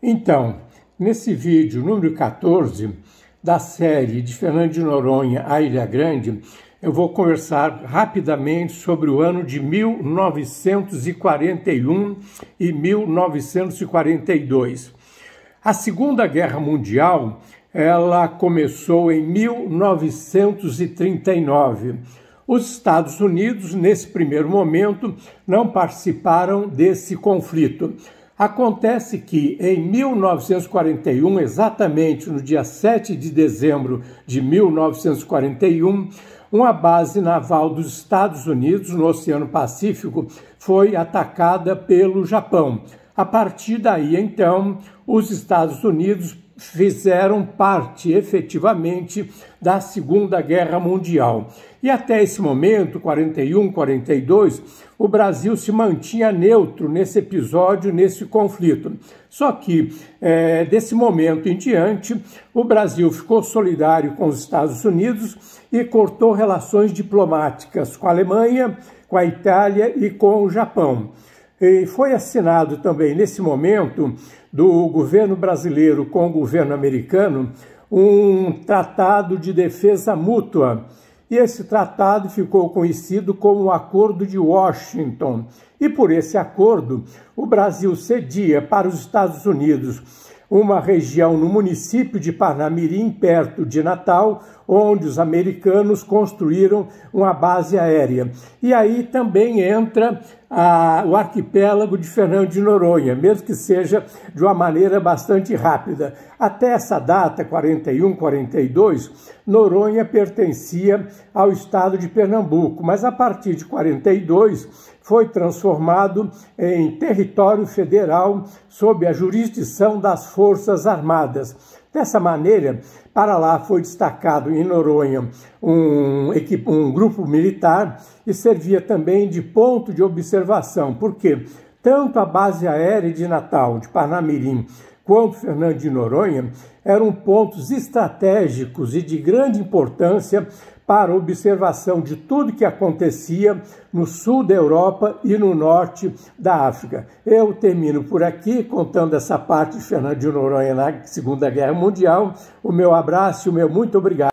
Então, nesse vídeo número 14 da série de Fernando de Noronha à Ilha Grande, eu vou conversar rapidamente sobre o ano de 1941 e 1942. A Segunda Guerra Mundial, ela começou em 1939. Os Estados Unidos, nesse primeiro momento, não participaram desse conflito. Acontece que em 1941, exatamente no dia 7 de dezembro de 1941, uma base naval dos Estados Unidos no Oceano Pacífico foi atacada pelo Japão. A partir daí, então, os Estados Unidos fizeram parte efetivamente da Segunda Guerra Mundial. E até esse momento, 41, 42, o Brasil se mantinha neutro nesse episódio, nesse conflito. Só que, é, desse momento em diante, o Brasil ficou solidário com os Estados Unidos e cortou relações diplomáticas com a Alemanha, com a Itália e com o Japão. E foi assinado também, nesse momento, do governo brasileiro com o governo americano, um tratado de defesa mútua. E esse tratado ficou conhecido como o Acordo de Washington. E por esse acordo, o Brasil cedia para os Estados Unidos uma região no município de Parnamirim, perto de Natal, onde os americanos construíram uma base aérea. E aí também entra a, o arquipélago de Fernando de Noronha, mesmo que seja de uma maneira bastante rápida. Até essa data, 41, 42, Noronha pertencia ao estado de Pernambuco, mas a partir de 42 foi transformado em território federal sob a jurisdição das Forças Armadas. Dessa maneira, para lá foi destacado em Noronha um, um grupo militar e servia também de ponto de observação, porque tanto a base aérea de Natal, de Parnamirim, quanto Fernando de Noronha eram pontos estratégicos e de grande importância para a observação de tudo que acontecia no sul da Europa e no norte da África. Eu termino por aqui contando essa parte de Fernando de Noronha na Segunda Guerra Mundial. O meu abraço e o meu muito obrigado.